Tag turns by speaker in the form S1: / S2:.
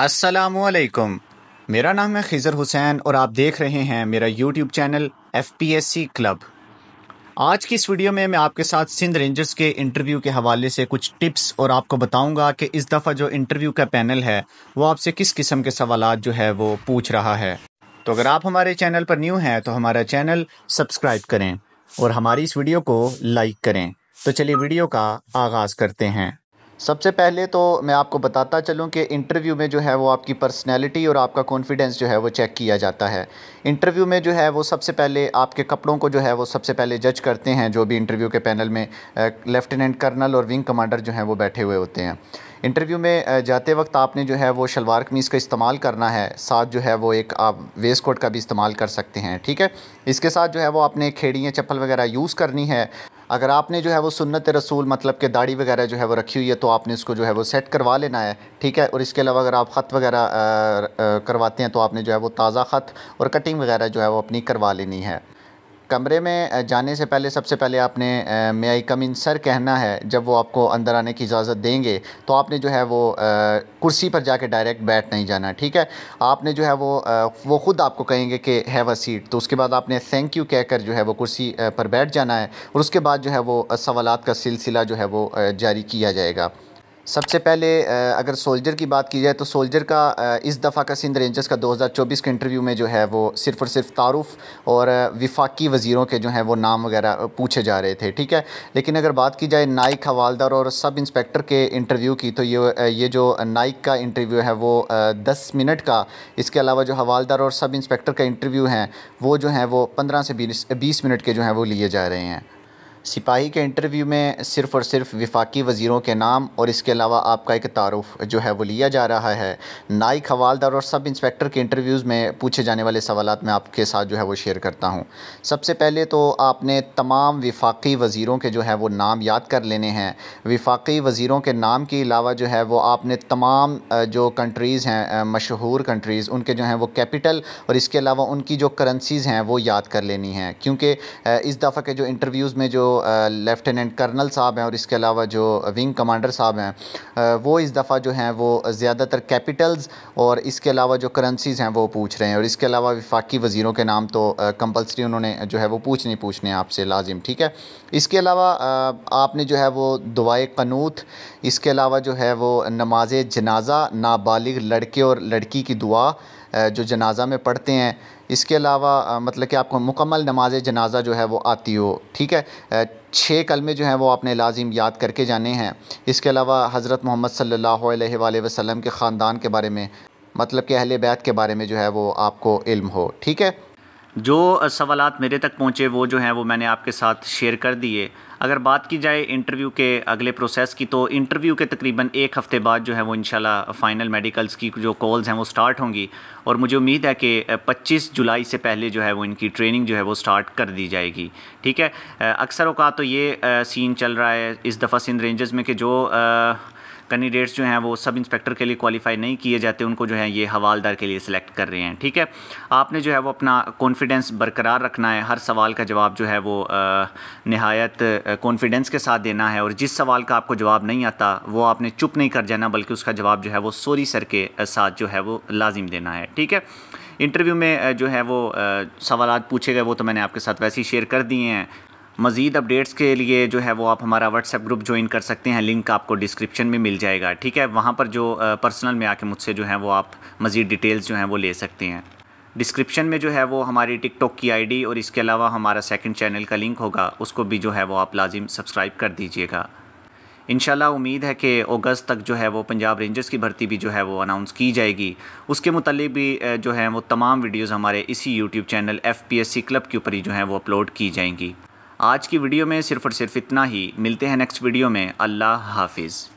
S1: असलकुम मेरा नाम है खिज़र हुसैन और आप देख रहे हैं मेरा YouTube channel F P S C club आज की इस वीडियो में मैं आपके साथ सिंध रेंजर्स के इंटरव्यू के हवाले से कुछ टिप्स और आपको बताऊंगा कि इस दफ़ा जो इंटरव्यू का पैनल है वो आपसे किस किस्म के सवाल जो है वो पूछ रहा है तो अगर आप हमारे चैनल पर न्यू हैं तो हमारा चैनल सब्सक्राइब करें और हमारी इस वीडियो को लाइक करें तो चलिए वीडियो का आगाज़ करते हैं
S2: सबसे पहले तो मैं आपको बताता चलूँ कि इंटरव्यू में जो है वो आपकी पर्सनैलिटी और आपका कॉन्फिडेंस जो है वो चेक किया जाता है इंटरव्यू में जो है वो सबसे पहले आपके कपड़ों को जो है वो सबसे पहले जज करते हैं जो भी इंटरव्यू के पैनल में लेफ्टिनेंट कर्नल और विंग कमांडर जो हैं वो बैठे हुए होते हैं इंटरव्यू में जाते वक्त आपने जो है वो शलवार कमीज़ का इस्तेमाल करना है साथ जो है वो एक आप वेस्ट कोट का भी इस्तेमाल कर सकते हैं ठीक है इसके साथ जो है वो आपने खेड़ियाँ चप्पल वगैरह यूज़ करनी है अगर आपने जो है वो सुन्नत रसूल मतलब के दाढ़ी वगैरह जो है वो रखी हुई है तो आपने इसको जो है वो सेट करवा लेना है ठीक है और इसके अलावा अगर आप ख़त वगैरह करवाते हैं तो आपने जो है वो ताज़ा ख़त और कटिंग वगैरह जो है वो अपनी करवा लेनी है कमरे में जाने से पहले सबसे पहले आपने मे आई कम इन सर कहना है जब वो आपको अंदर आने की इजाज़त देंगे तो आपने जो है वो कुर्सी पर जाके डायरेक्ट बैठ नहीं जाना ठीक है आपने जो है वो वो ख़ुद आपको कहेंगे कि हैव अ सीट तो उसके बाद आपने थैंक यू कहकर जो है वो कुर्सी पर बैठ जाना है और उसके बाद जो है वो सवालत का सिलसिला जो है वो जारी किया जाएगा सबसे पहले अगर सोल्जर की बात की जाए तो सोल्जर का इस दफ़ा का सिंध रेंजर्स का 2024 के इंटरव्यू में जो है वो सिर्फ़ और सिर्फ तारुफ और विफाकी वज़ीरों के जो हैं वो नाम वगैरह पूछे जा रहे थे ठीक है लेकिन अगर बात की जाए नाइक हवालदार और सब इंस्पेक्टर के इंटरव्यू की तो ये ये जो नाइक का इंटरव्यू है वो दस मिनट का इसके अलावा जो हवालदार और सब इंस्पेक्टर का इंटरव्यू हैं वो जो हैं वो पंद्रह से बीस बीस मिनट के जो हैं वो लिए जा रहे हैं सिपाही के इंटरव्यू में सिर्फ़ और सिर्फ वफाकी वज़ीरों के नाम और इसके अलावा आपका एक तारफ़ जो है वो लिया जा रहा है नाइक हवालदार और सब इंस्पेक्टर के इंटरव्यूज़ में पूछे जाने वाले सवाल मैं आपके साथ जो है वो शेयर करता हूँ सबसे पहले तो आपने तमाम विफाक़ी वज़ीरों के जो है वो नाम याद कर लेने हैं विफाक़ी वज़ीरों के नाम के अलावा जो है वो आपने तमाम जो कंट्रीज़ हैं मशहूर कंट्रीज़ उनके जो हैं वो कैपिटल और इसके अलावा उनकी जो करेंसीज़ हैं वो याद कर लेनी हैं क्योंकि इस दफ़ा के जो इंटरव्यूज़ में जो लेफ्टिनेंट कर्नल साहब हैं और इसके अलावा जो विंग कमांडर साहब हैं वो इस दफ़ा जो हैं वो ज़्यादातर कैपिटल्स और इसके अलावा जो करेंसीज़ हैं वो पूछ रहे हैं और इसके अलावा विफाकी वज़ीरों के नाम तो कंपलसरी उन्होंने जो है वो पूछने पूछने आपसे लाजिम ठीक है इसके अलावा आपने जो है वो दुआए कनूत इसके अलावा जो है वो नमाज जनाजा नाबालिग लड़के और लड़की की दुआ जो जनाज़ा में पढ़ते हैं इसके अलावा मतलब कि आपको मुकम्मल नमाज जनाजा जो है वो आती हो ठीक है छः कलमे जो हैं वो आपने लाजिम याद करके जाने हैं इसके अलावा हज़रत मोहम्मद सल्लल्लाहु अलैहि वसल्लम के ख़ानदान के बारे में मतलब कि अहल बैत के बारे में जो है वो आपको इल्म हो ठीक है
S1: जो सवाल मेरे तक पहुँचे वो जो हैं वो मैंने आपके साथ शेयर कर दिए अगर बात की जाए इंटरव्यू के अगले प्रोसेस की तो इंटरव्यू के तकरीबन एक हफ़्ते बाद जो है वो इंशाल्लाह फ़ाइनल मेडिकल्स की जो कॉल्स हैं वो स्टार्ट होंगी और मुझे उम्मीद है कि 25 जुलाई से पहले जो है वो इनकी ट्रेनिंग जो है वो स्टार्ट कर दी जाएगी ठीक है अक्सर अवका तो ये सीन चल रहा है इस दफ़ा सिंध रेंजर्स में कि जो आ, कैंडिडेट्स जो हैं वो सब इंस्पेक्टर के लिए क्वालिफाई नहीं किए जाते उनको जो है ये हवालदार के लिए सिलेक्ट कर रहे हैं ठीक है आपने जो है वो अपना कॉन्फिडेंस बरकरार रखना है हर सवाल का जवाब जो है वो नहायत कॉन्फिडेंस के साथ देना है और जिस सवाल का आपको जवाब नहीं आता वो आपने चुप नहीं कर जाना बल्कि उसका जवाब जो है वो सोरी सर के साथ जो है वो लाजिम देना है ठीक है इंटरव्यू में जो है वो सवाल पूछे गए वो तो मैंने आपके साथ वैसे ही शेयर कर दिए हैं मज़ीद अपडेट्स के लिए जो है वो आप हमारा व्हाट्सएप ग्रुप ज्वाइन कर सकते हैं लिंक आपको डिस्क्रिप्शन में मिल जाएगा ठीक है वहाँ पर जो पर्सनल में आके मुझसे जो है वो आप मज़ीद डिटेल्स जो हैं वो ले सकते हैं डिस्क्रिप्शन में जो है वो हमारी टिकटॉक की आईडी और इसके अलावा हमारा सेकंड चैनल का लिंक होगा उसको भी जो है वो आप लाजिम सब्सक्राइब कर दीजिएगा इनशाला उम्मीद है कि अगस्त तक जो है वो पंजाब रेंजर्स की भर्ती भी जो है वो अनाउंस की जाएगी उसके मतलब भी जो है वो तमाम वीडियोज़ हमारे इसी यूट्यूब चैनल एफ क्लब के ऊपर ही जो है वो अपलोड की जाएंगी आज की वीडियो में सिर्फ़ और सिर्फ इतना ही मिलते हैं नेक्स्ट वीडियो में अल्लाह हाफिज़